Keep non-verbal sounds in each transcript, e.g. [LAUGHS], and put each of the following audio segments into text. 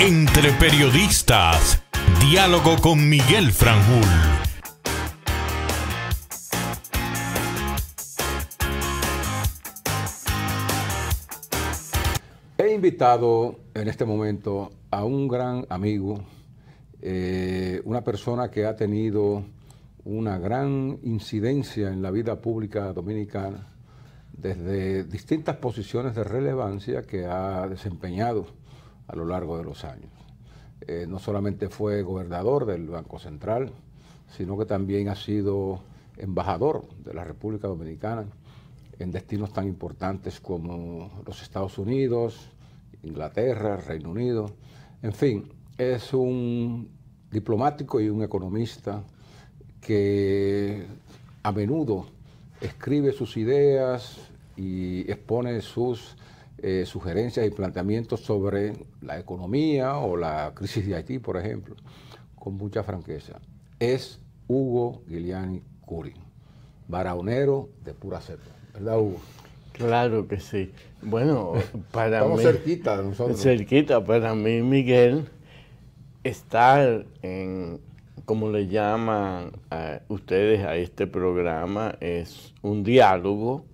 Entre periodistas, diálogo con Miguel Franjul. He invitado en este momento a un gran amigo, eh, una persona que ha tenido una gran incidencia en la vida pública dominicana desde distintas posiciones de relevancia que ha desempeñado a lo largo de los años. Eh, no solamente fue gobernador del Banco Central, sino que también ha sido embajador de la República Dominicana en destinos tan importantes como los Estados Unidos, Inglaterra, Reino Unido. En fin, es un diplomático y un economista que a menudo escribe sus ideas y expone sus eh, sugerencias y planteamientos sobre la economía o la crisis de Haití, por ejemplo, con mucha franqueza. Es Hugo Giuliani Curin, baraonero de pura cepa. ¿Verdad, Hugo? Claro que sí. Bueno, [LAUGHS] para Estamos mí. cerquita nosotros. Cerquita, para mí, Miguel, estar en como le llaman a ustedes a este programa, es un diálogo,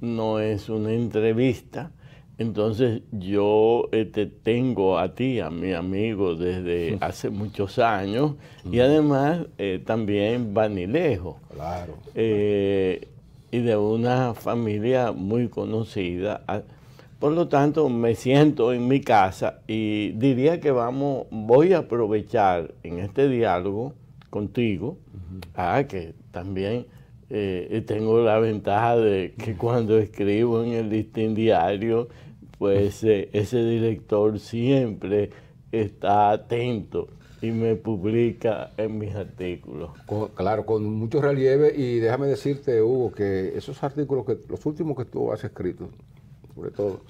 no es una entrevista, entonces yo te este, tengo a ti, a mi amigo, desde [LAUGHS] hace muchos años y mm. además eh, también vanilejo. Claro. Eh, y de una familia muy conocida. Ah, por lo tanto, me siento en mi casa y diría que vamos, voy a aprovechar en este diálogo contigo, a ah, que también eh, tengo la ventaja de que mm. cuando escribo en el listín diario, pues eh, ese director siempre está atento y me publica en mis artículos. claro, con mucho relieve y déjame decirte, Hugo, que esos artículos, que los últimos que tú has escrito, sobre todo,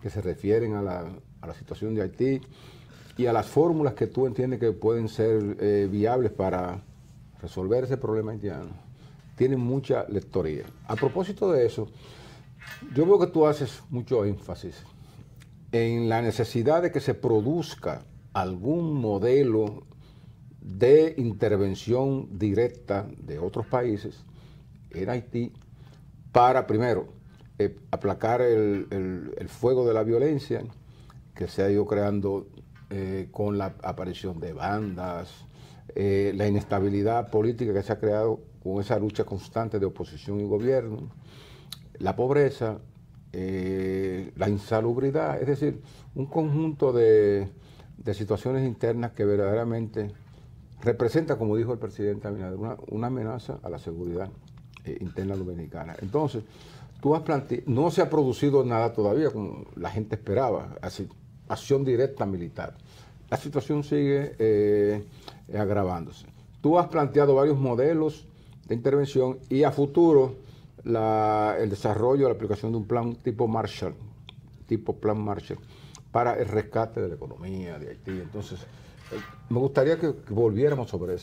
que se refieren a la, situación de Haití y a las fórmulas que tú entiendes que pueden ser eh, viables para resolver ese problema haitiano tienen mucha lectoría. A propósito de eso, yo veo que tú haces mucho énfasis en la necesidad de que se produzca algún modelo de intervención directa de otros países en Haití para, primero, eh, aplacar el, fuego de la violencia que se ha ido creando eh, con la aparición de bandas, eh, la inestabilidad política que se ha creado con esa lucha constante de oposición y gobierno, la pobreza, eh, la insalubridad, es decir, un conjunto de, situaciones internas que verdaderamente representa, como dijo el presidente Abinader, una, amenaza a la seguridad eh, interna dominicana. Entonces, tú has planteado, no se ha producido nada todavía como la gente esperaba, así, acción directa militar. La situación sigue eh, agravándose. Tú has planteado varios modelos de intervención y a futuro el desarrollo, la aplicación de un plan tipo Marshall, tipo plan Marshall, para el rescate de la economía de Haití. Entonces, eh, me gustaría que, volviéramos sobre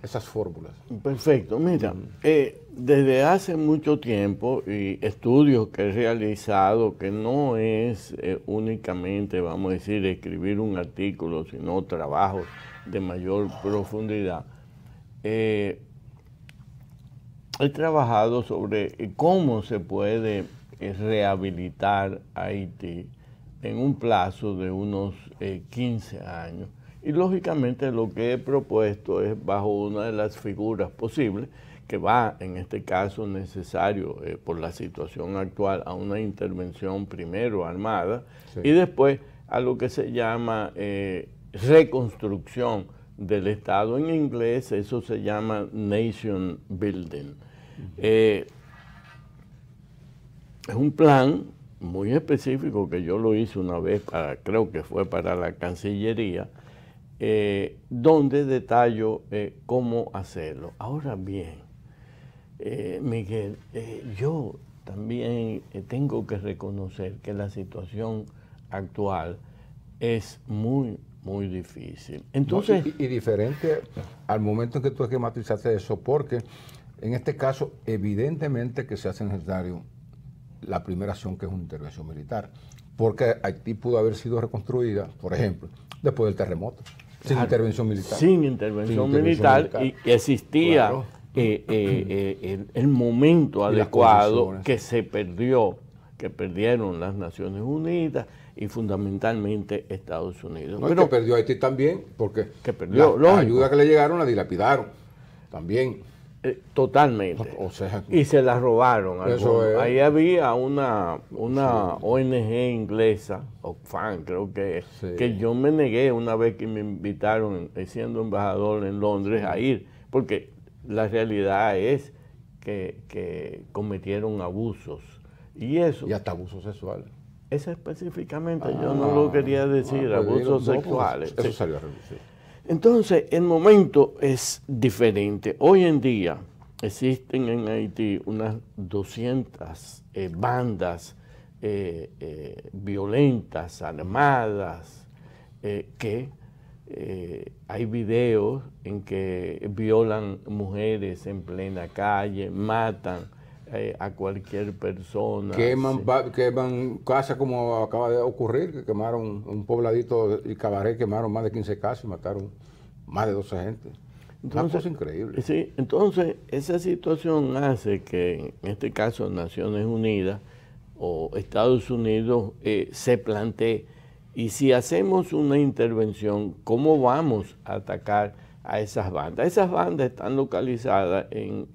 esas fórmulas. Perfecto. Mira, eh, desde hace mucho tiempo y estudios que he realizado, que no es eh, únicamente, vamos a decir, escribir un artículo, sino trabajos de mayor profundidad, he trabajado sobre eh, cómo se puede eh, rehabilitar Haití en un plazo de unos 15 eh, años. Y lógicamente lo que he propuesto es bajo una de las figuras posibles, que va en este caso necesario por la situación actual a una intervención primero armada y después a lo que se llama reconstrucción del Estado. En inglés eso se llama Nation Building. Eh, es un plan muy específico que yo lo hice una vez, creo que fue para la Cancillería, eh, donde detallo eh, cómo hacerlo. Ahora bien, Miguel, yo también tengo que reconocer que la situación actual es muy muy difícil. Entonces, y, diferente al momento en que tú esquematizaste eso, porque en este caso, evidentemente que se hace necesario la primera acción, que es una intervención militar, porque Haití pudo haber sido reconstruida, por ejemplo, después del terremoto, sin intervención militar. Sin intervención, militar, y que existía eh, eh, eh, el, momento adecuado que se perdió, que perdieron las Naciones Unidas y fundamentalmente Estados Unidos. Pero, perdió Haití también, porque que perdió, la que le llegaron la dilapidaron también. Eh, totalmente. O sea, y se la robaron. Ahí había una, una ONG inglesa, fan creo que, es que yo me negué una vez que me invitaron, eh, siendo embajador en Londres, a ir, porque la realidad es que, cometieron abusos. Y eso. Y hasta abusos sexuales. Eso específicamente yo no lo ah, quería ah, decir, pues, abusos pues, sexuales. eso salió a Entonces, el momento es diferente. Hoy en día existen en Haití unas 200 eh, bandas eh, eh, violentas, armadas, que hay videos en que violan mujeres en plena calle, matan. Eh, a cualquier persona. Queman, queman casas como acaba de ocurrir, que quemaron un pobladito y cabaret, quemaron más de 15 casas y mataron más de 12 gente. Entonces, es increíble. Sí, entonces esa situación hace que, en este caso, Naciones Unidas o Estados Unidos eh, se plantee, y si hacemos una intervención, ¿cómo vamos a atacar a esas bandas? Esas bandas están localizadas en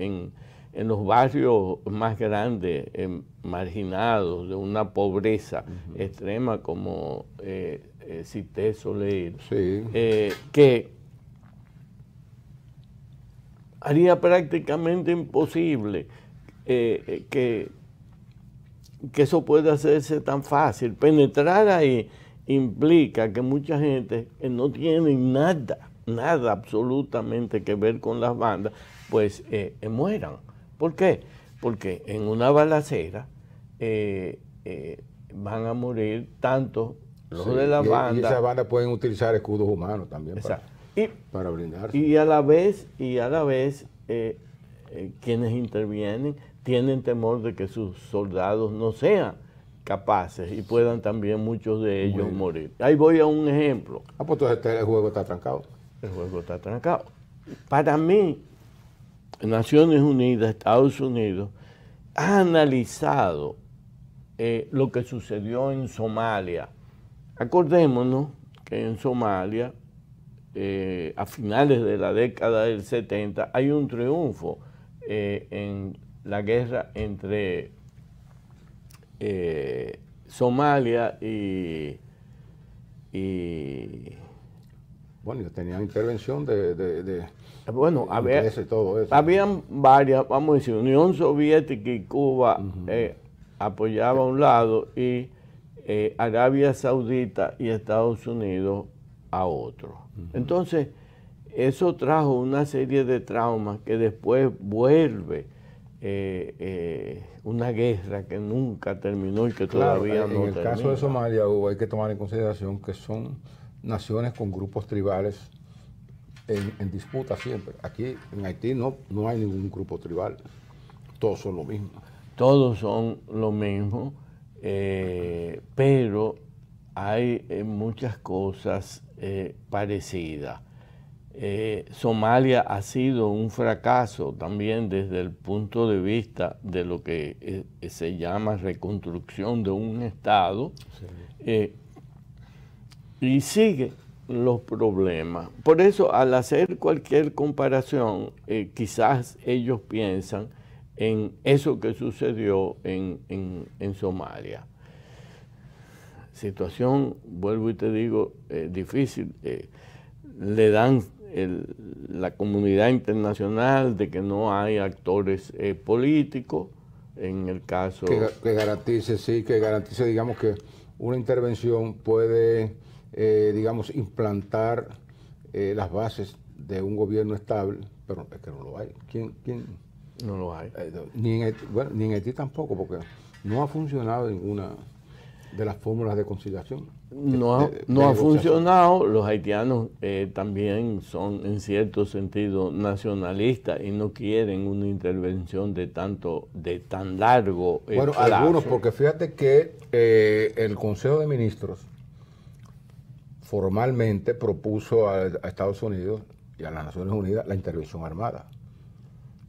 en los barrios más grandes, eh, marginados, de una pobreza extrema como eh, eh, Cité Soleil, eh, que haría prácticamente imposible eh, que, que eso pueda hacerse tan fácil. Penetrar ahí implica que mucha gente que no tiene nada, nada absolutamente que ver con las bandas, pues mueran. ¿Por qué? Porque en una balacera eh, eh, van a morir tantos de la banda. Y esas bandas pueden utilizar escudos humanos también para, y, para, blindarse. Y a la vez, y a la vez eh, quienes intervienen tienen temor de que sus soldados no sean capaces y puedan también muchos de ellos morir. Ahí voy a un ejemplo. Ah, pues entonces este, el juego está trancado. El juego está trancado. Para mí, Naciones Unidas, Estados Unidos, ha analizado eh, lo que sucedió en Somalia. Acordémonos que en Somalia, eh, a finales de la década del 70, hay un triunfo eh, en la guerra entre Somalia y bueno, yo tenía intervención de, bueno, había, todo habían varias, vamos a decir, Unión Soviética y Cuba eh, apoyaba a un lado y eh, Arabia Saudita y Estados Unidos a otro. Entonces, eso trajo una serie de traumas que después vuelve eh, una guerra que nunca terminó y que todavía no En el caso de Somalia, hay que tomar en consideración que son naciones con grupos tribales en, disputa siempre. Aquí en Haití no, no hay ningún grupo tribal, todos son lo mismo. Todos son lo mismo, eh, pero hay eh, muchas cosas eh, parecidas. Somalia ha sido un fracaso también desde el punto de vista de lo que se llama reconstrucción de un Estado y sigue los problemas. Por eso, al hacer cualquier comparación, eh, quizás ellos piensan en eso que sucedió en, Somalia. Situación, vuelvo y te digo, eh, difícil. Eh, le dan la comunidad internacional de que no hay actores políticos en el caso... Que, que, garantice, sí, que garantice, digamos que una intervención puede eh, digamos, implantar eh, las bases de un gobierno estable, pero es que no lo hay. ¿Quién? quién? No lo hay. Eh, ni, en Haití, bueno, ni Haití tampoco, porque no ha funcionado ninguna de las fórmulas de conciliación. No, no ha funcionado. Los haitianos también son, en cierto sentido, nacionalistas y no quieren una intervención de tanto, de tan largo. bueno, algunos, porque fíjate que el Consejo de Ministros formalmente propuso a, Estados Unidos y a las Naciones Unidas la intervención armada.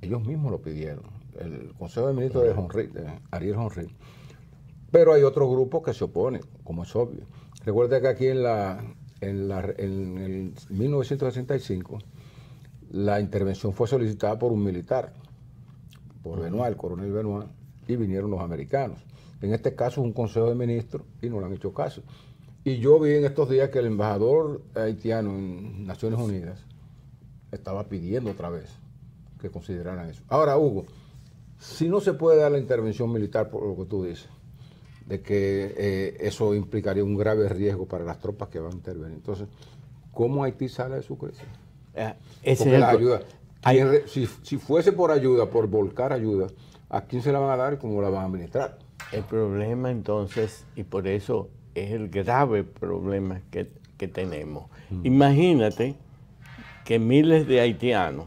Ellos mismos lo pidieron. El Consejo de Ministros de, Ariel Henry. Pero hay otros grupos que se oponen, como es obvio. Recuerda que aquí en, la, en, el 1965 la intervención fue solicitada por un militar, por Benoit, el coronel Benoit, y vinieron los americanos. En este caso es un Consejo de Ministros y no le han hecho caso. Y yo vi en estos días que el embajador haitiano en Naciones Unidas estaba pidiendo otra vez que consideraran eso. Ahora, Hugo, si no se puede dar la intervención militar por lo que tú dices, de que eh, eso implicaría un grave riesgo para las tropas que van a intervenir. Entonces, ¿cómo Haití sale de su crisis? Eh, es la ayuda. Si, si, fuese por ayuda, por volcar ayuda, ¿a quién se la van a dar y cómo la van a administrar? El problema entonces, y por eso es el grave problema que, tenemos. Mm. Imagínate que miles de haitianos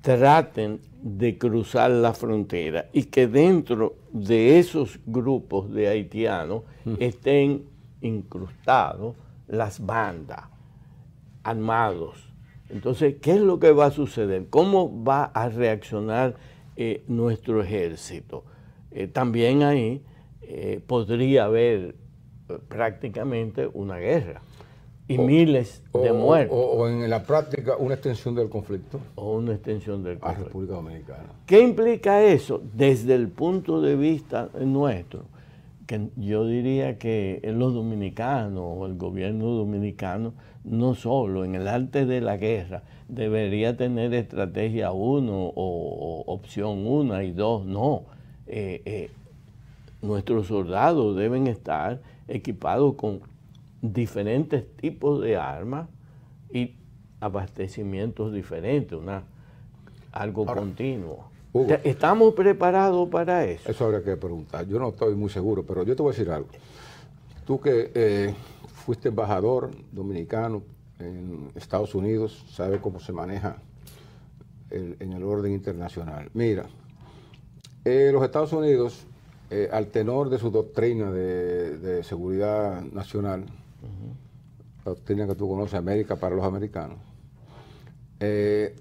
traten de cruzar la frontera y que dentro de esos grupos de haitianos mm. estén incrustados las bandas armados. Entonces, ¿qué es lo que va a suceder? ¿Cómo va a reaccionar eh, nuestro ejército? Eh, también ahí eh, podría haber eh, prácticamente una guerra y miles de muertos. O, en la práctica una extensión del conflicto. O una extensión del conflicto. A República Dominicana. ¿Qué implica eso desde el punto de vista nuestro? Que yo diría que los dominicanos o el gobierno dominicano, no solo en el arte de la guerra, debería tener estrategia uno o, opción una y dos, no. Eh, nuestros soldados deben estar equipados con diferentes tipos de armas y abastecimientos diferentes, una, algo continuo. ¿Estamos preparados para eso? Eso habría que preguntar. Yo no estoy muy seguro, pero yo te voy a decir algo. Tú que eh, fuiste embajador dominicano en Estados Unidos, sabes cómo se maneja en el orden internacional. Mira, eh, los Estados Unidos eh, al tenor de su doctrina de, seguridad nacional, doctrina que tú conoces, América para los americanos, eh,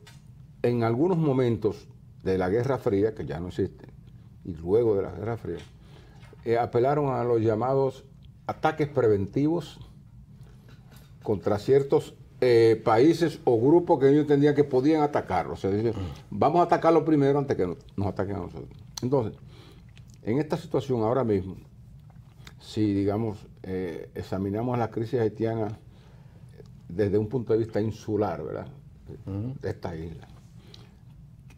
en algunos momentos de la Guerra Fría, que ya no existe, y luego de la Guerra Fría, eh, apelaron a los llamados ataques preventivos contra ciertos países o grupos que ellos entendían que podían atacarlos. O sea, vamos a atacarlo primero antes que nos ataquen a nosotros. Entonces, en esta situación ahora mismo, si digamos, eh, examinamos la crisis haitiana desde un punto de vista insular, ¿verdad? De esta isla.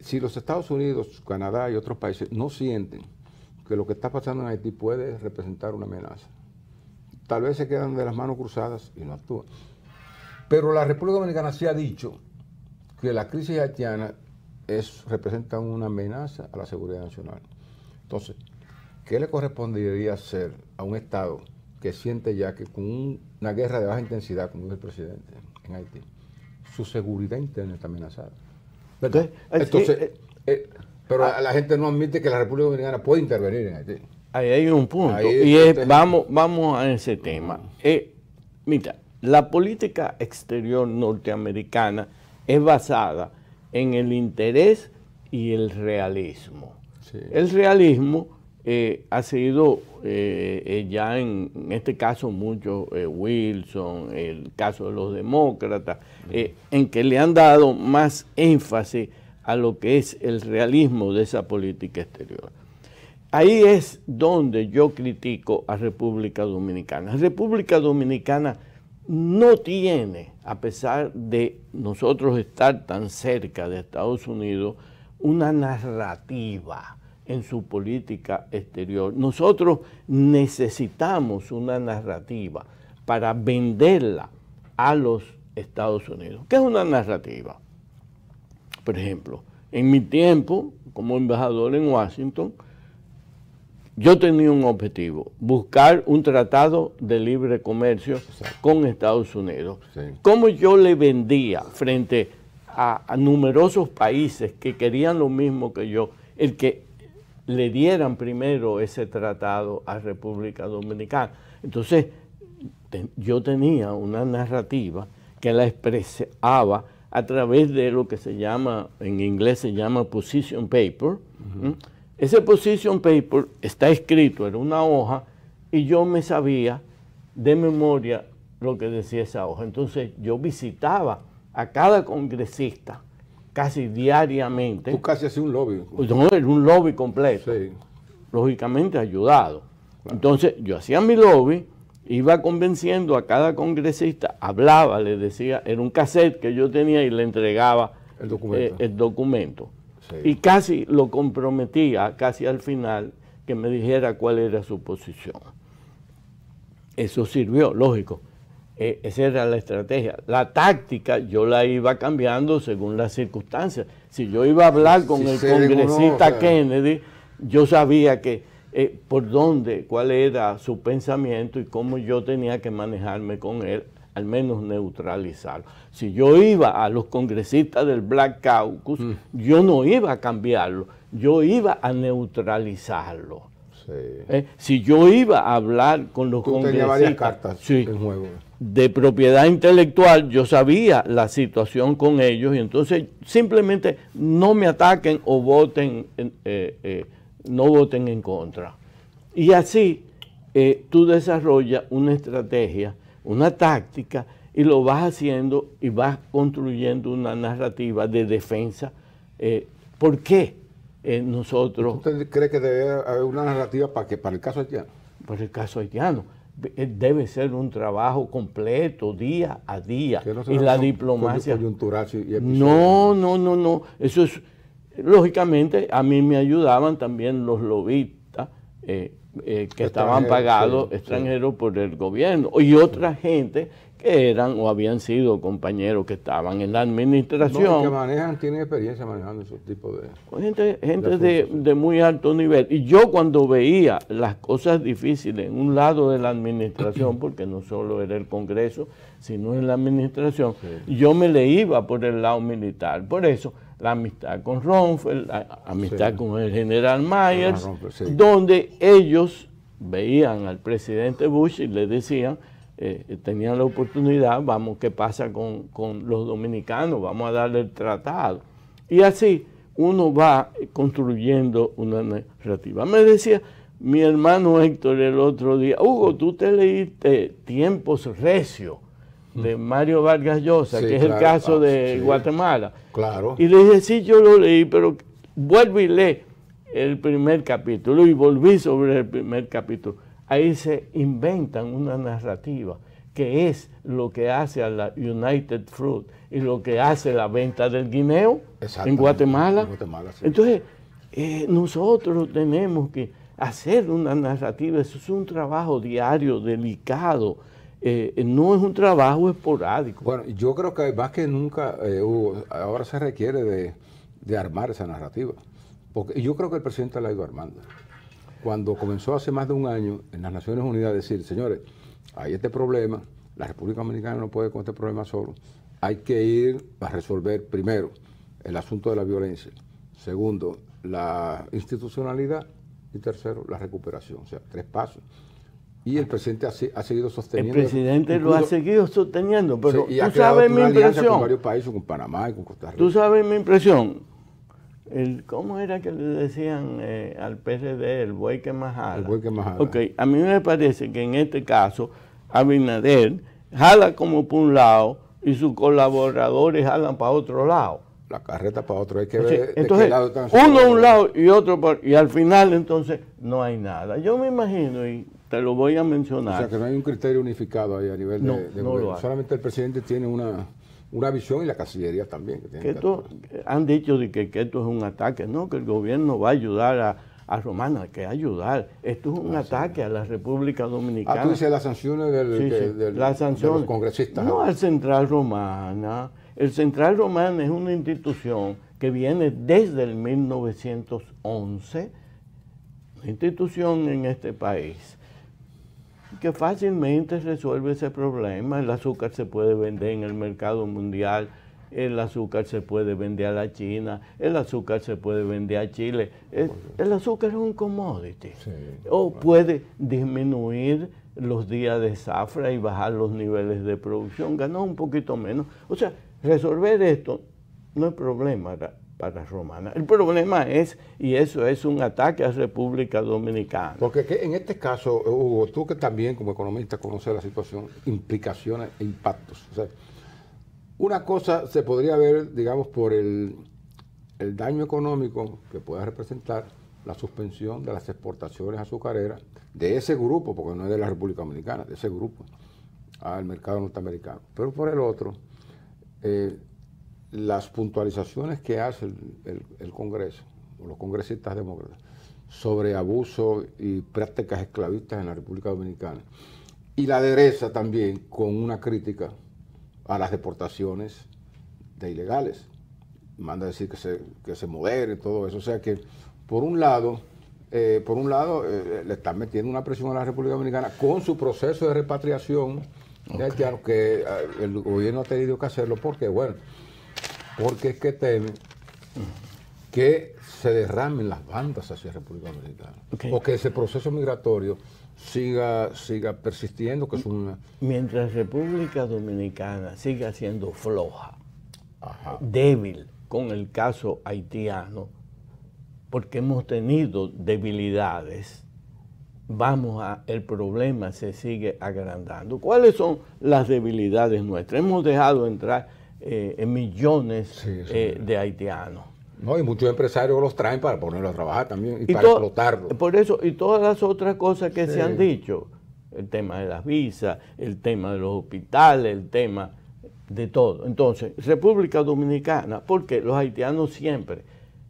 Si los Estados Unidos, Canadá y otros países no sienten que lo que está pasando en Haití puede representar una amenaza, tal vez se quedan de las manos cruzadas y no actúan. Pero la República Dominicana sí ha dicho que la crisis haitiana es, representa una amenaza a la seguridad nacional. Entonces, ¿qué le correspondería hacer a un Estado que siente ya que con una guerra de baja intensidad, como el presidente en Haití, su seguridad interna está amenazada? Entonces, eh, eh, eh, pero la, gente no admite que la República Dominicana puede intervenir en Haití. Ahí hay un punto. y vamos, vamos a ese tema. mira, la política exterior norteamericana es basada en el interés y el realismo. El realismo eh, ha sido eh, eh, ya en, este caso mucho Wilson, el caso de los demócratas, en que le han dado más énfasis a lo que es el realismo de esa política exterior. Ahí es donde yo critico a República Dominicana. República Dominicana no tiene, a pesar de nosotros estar tan cerca de Estados Unidos, una narrativa en su política exterior. Nosotros necesitamos una narrativa para venderla a los Estados Unidos. ¿Qué es una narrativa? Por ejemplo, en mi tiempo como embajador en Washington, yo tenía un objetivo, buscar un tratado de libre comercio con Estados Unidos. ¿Cómo yo le vendía frente a, a, numerosos países que querían lo mismo que yo, el que le dieran primero ese tratado a República Dominicana. Entonces, yo tenía una narrativa que la expresaba a través de lo que se llama, en inglés se llama position paper. Ese position paper está escrito en una hoja y yo me sabía de memoria lo que decía esa hoja. Entonces yo visitaba a cada congresista casi diariamente. Tú casi hacías un lobby. No, era pues un lobby completo. Lógicamente ayudado. Entonces yo hacía mi lobby, iba convenciendo a cada congresista, hablaba, le decía, era un cassette que yo tenía y le entregaba el documento. Eh, y casi lo comprometía, casi al final, que me dijera cuál era su posición. Eso sirvió, lógico. Eh, esa era la estrategia. La táctica yo la iba cambiando según las circunstancias. Si yo iba a hablar con el congresista Kennedy, yo sabía que eh, por dónde, cuál era su pensamiento y cómo yo tenía que manejarme con él, al menos neutralizarlo. Si yo iba a los congresistas del Black Caucus, mm. yo no iba a cambiarlo, yo iba a neutralizarlo. ¿Eh? si yo iba a hablar con los congresistas de propiedad intelectual, yo sabía la situación con ellos y entonces simplemente no me ataquen o voten, eh, eh, no voten en contra. Y así tú desarrollas una estrategia, una táctica y lo vas haciendo y vas construyendo una narrativa de defensa. ¿Por qué? nosotros... ¿Usted cree que debe haber una narrativa para que para el caso haitiano? Para el caso haitiano. Eh, debe ser un trabajo completo, día a día. y la diplomacia... no, no, no, no. Eso es... Lógicamente, a mí me ayudaban también los lobistas eh, eh, que estaban pagados extranjeros por el gobierno. Y otra gente que eran o habían sido compañeros que estaban en la administración. No, que manejan, tienen experiencia manejando ese tipo de... Gente, gente de, muy alto nivel. Y yo cuando veía las cosas difíciles en un lado de la administración, [CLEARS THROAT] porque no solo era el Congreso, sino en la administración, yo me le iba por el lado militar. Por eso, la amistad con Ronfeld, la amistad con el general ah, Myers, donde ellos veían al presidente Bush y le decían eh, tenían la oportunidad, vamos, ¿qué pasa con, los dominicanos? Vamos a darle el tratado. Y así uno va construyendo una narrativa. Me decía mi hermano Héctor el otro día, Hugo, tú te leíste Tiempos Recios de Mario Vargas Llosa, que es el caso ah, de Guatemala. Claro. Y le dije, sí, yo lo leí, pero vuelvo y lee el primer capítulo y volví sobre el primer capítulo. Ahí se inventan una narrativa que es lo que hace a la United Fruit y lo que hace la venta del guineo en Guatemala. Entonces, eh, nosotros tenemos que hacer una narrativa, eso es un trabajo diario, delicado, eh, eh, no es un trabajo esporádico. Bueno, yo creo que más que nunca, ahora se requiere de, de, armar esa narrativa, porque yo creo que el presidente la ha ido armando cuando comenzó hace más de un año en las Naciones Unidas a decir, señores, hay este problema, la República Dominicana no puede con este problema solo, hay que ir a resolver primero el asunto de la violencia, segundo, la institucionalidad y tercero, la recuperación, o sea, tres pasos. Y el presidente ha, ha seguido sosteniendo. El presidente lo ha seguido sosteniendo, pero tú sabes mi impresión. Con varios países, con Panamá y con Costa Rica. Tú sabes mi impresión el, ¿Cómo era que le decían eh, al PRD el buey que más jala? El buey que más jala. a mí me parece que en este caso Abinader jala como por un lado y sus colaboradores jalan para otro lado. La carreta para otro, hay que ver entonces, Uno a un lado y otro, y al final entonces no hay nada. Yo me imagino, y te lo voy a mencionar. O sea, que no hay un criterio unificado ahí a nivel de, no Solamente el presidente tiene una una visión y la Cancillería también. Que esto, han dicho de que, esto es un ataque, no, que el gobierno va a ayudar a, Romana, que ayudar. Esto es un ah, ataque a la República Dominicana. Ah, tú dices las sanciones del, congresista del No al Central Romana. El Central Romana es una institución que viene desde el 1911, una institución en este país que fácilmente resuelve ese problema. El azúcar se puede vender en el mercado mundial, el azúcar se puede vender a la China, el azúcar se puede vender a Chile. El, azúcar es un commodity. o puede disminuir los días de zafra y bajar los niveles de producción, ganar un poquito menos. O sea, resolver esto no es problema para Romana. El problema es, y eso es un ataque a República Dominicana. Porque en este caso, eh, Hugo, tú que también como economista conoces la situación, implicaciones e impactos. O sea, una cosa se podría ver, digamos, por el, el daño económico que pueda representar la suspensión de las exportaciones azucareras de ese grupo, porque no es de la República Dominicana, de ese grupo, al mercado norteamericano. Pero por el otro, eh, las puntualizaciones que hace el, Congreso, o los congresistas demócratas, sobre abuso y prácticas esclavistas en la República Dominicana, y la adereza también con una crítica a las deportaciones de ilegales. Manda decir que se, que se modere todo eso. O sea que, por un lado, eh, por un lado eh, le están metiendo una presión a la República Dominicana con su proceso de repatriación que ah, el gobierno ha tenido que hacerlo porque, bueno, porque es que temen que se derramen las bandas hacia República Dominicana. O que ese proceso migratorio siga, siga persistiendo, que es una... Mientras República Dominicana siga siendo floja, débil con el caso haitiano, porque hemos tenido debilidades, vamos a, el problema se sigue agrandando. ¿Cuáles son las debilidades nuestras? Hemos dejado entrar eh, millones eh, de haitianos. No, y muchos empresarios los traen para ponerlos a trabajar también y, para explotarlos. Por eso, y todas las otras cosas que se han dicho, el tema de las visas, el tema de los hospitales, el tema de todo. Entonces, República Dominicana, porque los haitianos siempre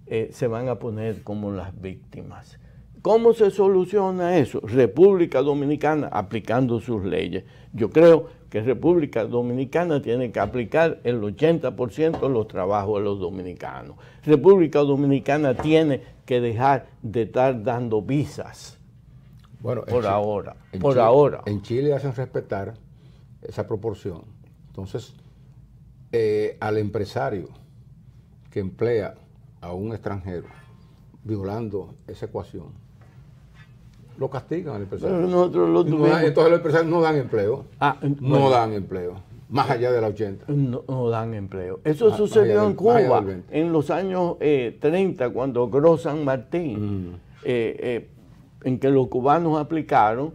eh, se van a poner como las víctimas. ¿Cómo se soluciona eso? República Dominicana aplicando sus leyes. Yo creo que República Dominicana tiene que aplicar el 80% de los trabajos de los dominicanos. República Dominicana tiene que dejar de estar dando visas. Bueno, por ahora, por ahora. En Chile hacen respetar esa proporción. Entonces, eh, al empresario que emplea a un extranjero violando esa ecuación, lo castigan al empresario. entonces los empresarios no dan empleo. Ah, no dan empleo. Más allá de la 80. No, dan empleo. Eso sucedió en Cuba en los años 30, eh, cuando Gros San Martín, mm. eh, eh, en que los cubanos aplicaron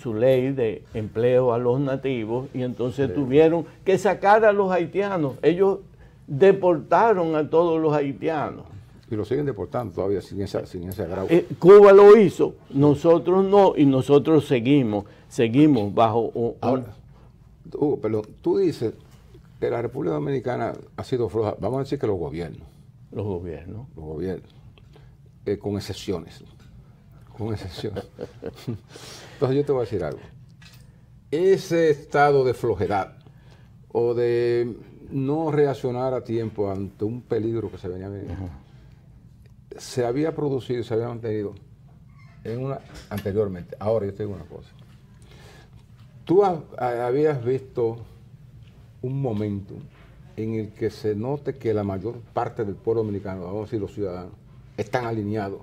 su ley de empleo a los nativos y entonces tuvieron que sacar a los haitianos. Ellos deportaron a todos los haitianos. Y lo siguen deportando todavía sin, esa, sin ese grado. Eh, Cuba lo hizo, nosotros no, y nosotros seguimos, seguimos bajo... Ahora, Hugo, pero tú dices que la República Dominicana ha sido floja, vamos a decir que los gobiernos. Los gobiernos. Los gobiernos, eh, con excepciones, con excepciones. [LAUGHS] Entonces yo te voy a decir algo. Ese estado de flojedad o de no reaccionar a tiempo ante un peligro que se venía se había producido se había mantenido en una, anteriormente. Ahora yo te digo una cosa. Tú habías visto un momento en el que se note que la mayor parte del pueblo dominicano, vamos a decir los ciudadanos, están alineados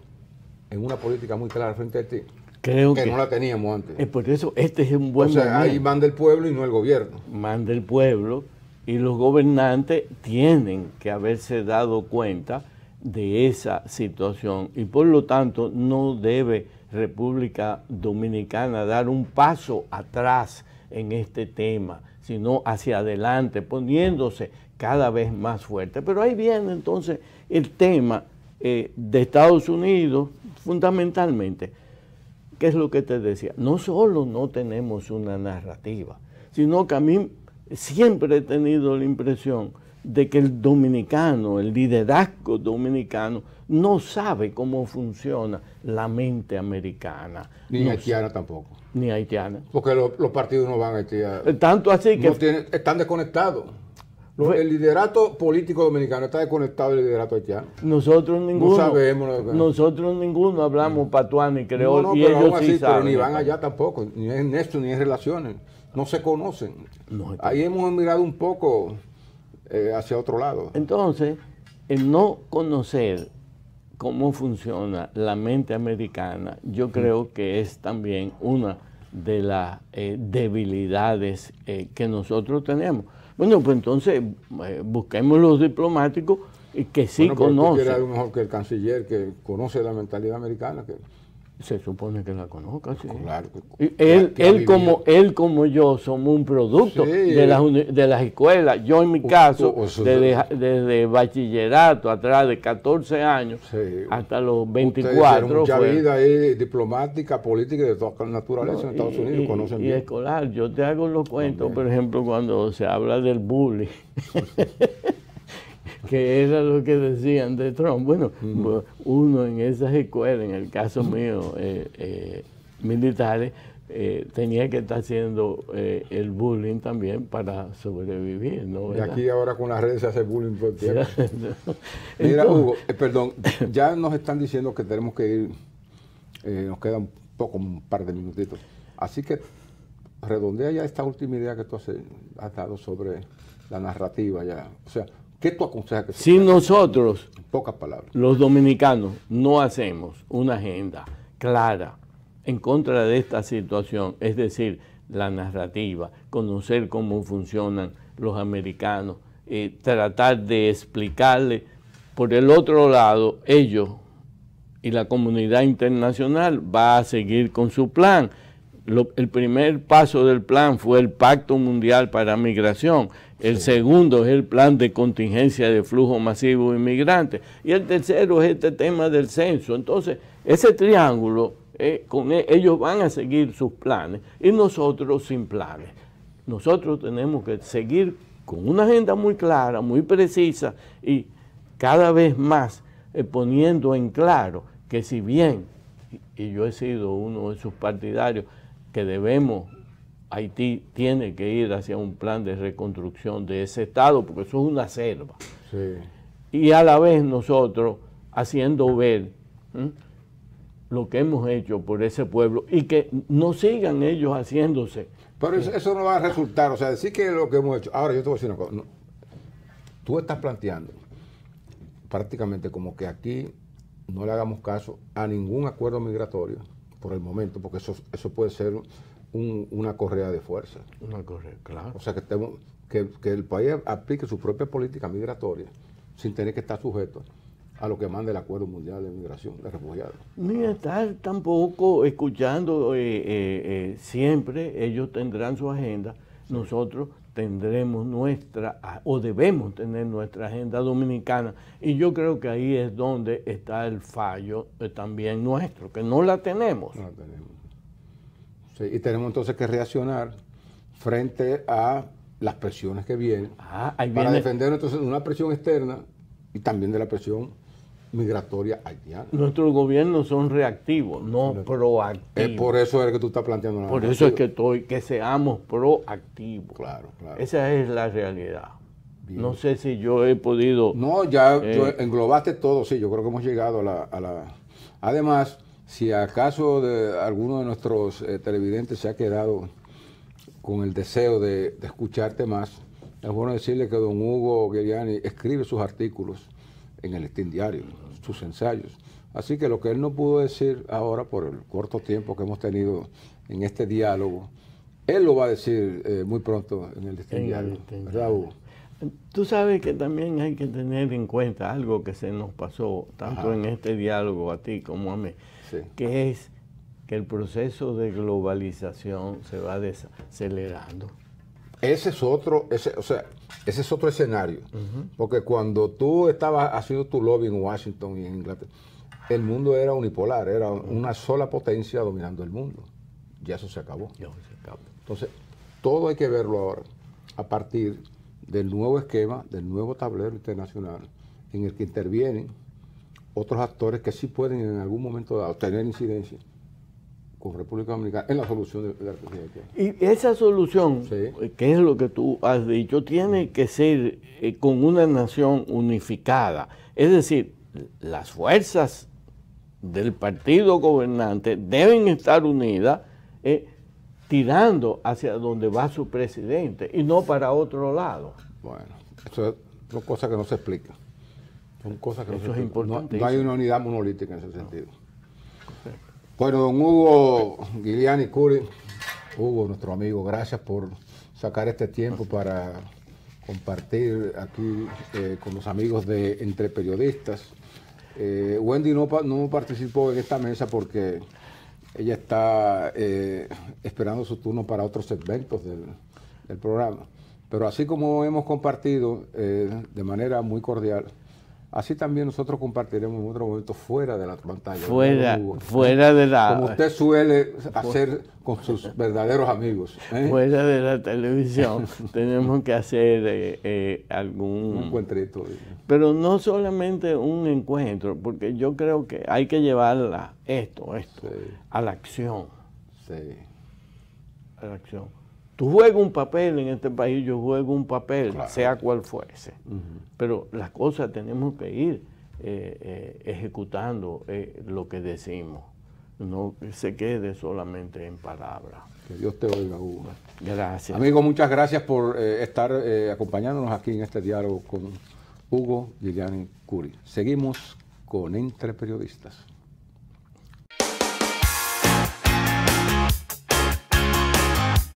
en una política muy clara frente a ti. Creo que, no la teníamos antes. Es por eso este es un buen O sea, ahí manda el pueblo y no el gobierno. Manda el pueblo y los gobernantes tienen que haberse dado cuenta de esa situación y por lo tanto no debe República Dominicana dar un paso atrás en este tema, sino hacia adelante, poniéndose cada vez más fuerte. Pero ahí viene entonces el tema eh, de Estados Unidos, fundamentalmente, ¿Qué es lo que te decía, no solo no tenemos una narrativa, sino que a mí siempre he tenido la impresión de que el dominicano, el liderazgo dominicano, no sabe cómo funciona la mente americana. Ni haitiana tampoco. Ni haitiana. Porque los partidos no van a este, Haití. Eh, tanto así que... están desconectados. el liderato político dominicano está desconectado del liderato haitiano. Nosotros ninguno. No sabemos. nosotros ninguno hablamos mm. patuán ni y creol. No, y ellos sí saben. Pero ni van allá tampoco, ni en esto, ni en relaciones. No se conocen. Ahí hemos mirado un poco eh, hacia otro lado. Entonces, el no conocer cómo funciona la mente americana, yo creo que es también una de las eh, debilidades eh, que nosotros tenemos. Bueno, pues entonces busquemos los diplomáticos que sí bueno, pues, conocen. mejor que el canciller que conoce la mentalidad americana. Que... Se supone que la conozca, él, como, él como yo somos un producto de, las, de las escuelas. Yo en mi caso, desde, bachillerato, atrás de 14 años hasta los 24. mucha vida diplomática, política, de toda naturalezas en Estados Unidos. Y, escolar, yo te hago los cuentos, por ejemplo, cuando se habla del bullying. [LAUGHS] que era lo que decían de Trump. Bueno, pues, uno en esas escuelas, en el caso mío, eh, eh, militares, eh, tenía que estar haciendo el bullying también para sobrevivir. Y aquí ahora con las redes se hace bullying por tierra. [LAUGHS] Mira, Hugo, perdón, ya nos están diciendo que tenemos que ir, nos queda un poco, un par de minutitos. Así que redondea ya esta última idea que tú has, has dado sobre la narrativa ya. O sea, ¿Qué tú aconsejas que Si nosotros, pocas palabras, los dominicanos no hacemos una agenda clara en contra de esta situación, es decir, la narrativa, conocer cómo funcionan los americanos, eh, tratar de explicarle por el otro lado, ellos y la comunidad internacional va a seguir con su plan. el primer paso del plan fue el Pacto Mundial para Migración, el segundo es el plan de contingencia de flujo masivo de inmigrantes. Y el tercero es este tema del censo. Entonces, ese triángulo, eh, con e, ellos van a seguir sus planes y nosotros sin planes. Nosotros tenemos que seguir con una agenda muy clara, muy precisa y cada vez más eh, poniendo en claro que si bien, y yo he sido uno de sus partidarios, que debemos Haití tiene que ir hacia un plan de reconstrucción de ese Estado, porque eso es una selva. Y a la vez nosotros haciendo ver lo que hemos hecho por ese pueblo y que no sigan ellos haciéndose. Pero eso, no va a resultar, o sea, decir que lo que hemos hecho. Ahora yo te voy a decir una cosa. Tú estás planteando prácticamente como que aquí no le hagamos caso a ningún acuerdo migratorio por el momento, porque eso, eso puede ser una correa de fuerza. Una correa, claro. O sea, que, tenemos, que, el país aplique su propia política migratoria sin tener que estar sujeto a lo que manda el Acuerdo Mundial de Migración de Refugiados. Ni ah. estar tampoco escuchando eh, eh, eh, siempre, ellos tendrán su agenda, nosotros tendremos nuestra, o debemos tener nuestra agenda dominicana. Y yo creo que ahí es donde está el fallo también nuestro, que no la tenemos. No la tenemos y tenemos entonces que reaccionar frente a las presiones que vienen ah, para defender entonces una presión externa y también de la presión migratoria haitiana. Nuestros gobiernos son reactivos, no proactivos. Es por eso es que tú estás planteando. Por eso es que estoy, que seamos proactivos. Claro, Esa es la realidad. No sé si yo he podido. No, ya eh, englobaste todo, sí. Yo creo que hemos llegado a la, a la... Además, si acaso de alguno de nuestros eh, televidentes se ha quedado con el deseo de, escucharte más, es bueno decirle que don Hugo Gueriani escribe sus artículos en el Listín Diario, sus ensayos. Así que lo que él no pudo decir ahora por el corto tiempo que hemos tenido en este diálogo, él lo va a decir eh, muy pronto en el Steam Diario. Tú sabes que también hay que tener en cuenta algo que se nos pasó, tanto en este diálogo a ti como a mí que es que el proceso de globalización se va desacelerando. Ese es otro, ese, o sea, ese es otro escenario. Porque cuando tú estabas haciendo tu lobby en Washington y en Inglaterra, el mundo era unipolar, era una sola potencia dominando el mundo. Ya eso se acabó. Ya se acabó. Entonces, todo hay que verlo ahora a partir del nuevo esquema, del nuevo tablero internacional, en el que intervienen otros actores que sí pueden en algún momento dado tener incidencia con República Dominicana en la solución de, la crisis Y esa solución, eh, que es lo que tú has dicho, tiene que ser eh, con una nación unificada. Es decir, las fuerzas del partido gobernante deben estar unidas eh, tirando hacia donde va su presidente y no para otro lado. Bueno, eso es una cosa que no se explica. Son cosas que es importante. No, hay una unidad monolítica en ese sentido. Bueno, don Hugo Guiliani Curi, Hugo, nuestro amigo, gracias por sacar este tiempo para compartir aquí eh, con los amigos de Entre Periodistas. Eh, Wendy no, no participó en esta mesa porque ella está eh, esperando su turno para otros eventos del programa. Pero así como hemos compartido de manera muy cordial, Así también nosotros compartiremos en otro momento fuera de la pantalla. Fuera, fuera de la... Como usted suele hacer con sus verdaderos amigos. ¿eh? Fuera de la televisión [LAUGHS] tenemos que hacer eh, eh, algún... Un encuentrito. Pero no solamente un encuentro, porque yo creo que hay que llevarla esto, esto, a la acción. Sí. A la acción. Tú juegas un papel en este país, yo juego un papel, sea cual fuese. Pero las cosas tenemos que ir eh, eh, ejecutando eh, lo que decimos. No se quede solamente en palabras. Que Dios te oiga, Hugo. Gracias. Amigo, muchas gracias por estar acompañándonos aquí en este diálogo con Hugo Guillén Curi. Seguimos con Entre Periodistas.